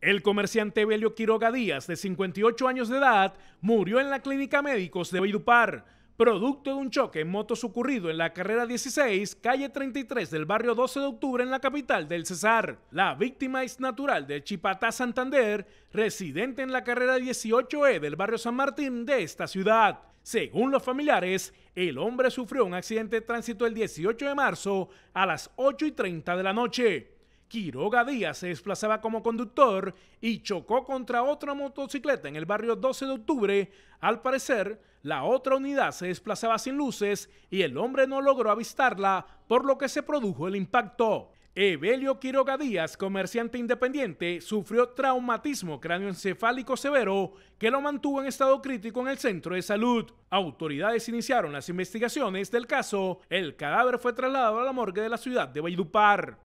El comerciante Belio Quiroga Díaz, de 58 años de edad, murió en la clínica médicos de Vidupar producto de un choque en moto ocurrido en la carrera 16, calle 33 del barrio 12 de octubre en la capital del Cesar. La víctima es natural de Chipatá, Santander, residente en la carrera 18E del barrio San Martín de esta ciudad. Según los familiares, el hombre sufrió un accidente de tránsito el 18 de marzo a las 8 y 30 de la noche. Quiroga Díaz se desplazaba como conductor y chocó contra otra motocicleta en el barrio 12 de octubre. Al parecer, la otra unidad se desplazaba sin luces y el hombre no logró avistarla, por lo que se produjo el impacto. Evelio Quiroga Díaz, comerciante independiente, sufrió traumatismo cráneoencefálico severo que lo mantuvo en estado crítico en el centro de salud. Autoridades iniciaron las investigaciones del caso. El cadáver fue trasladado a la morgue de la ciudad de Valledupar.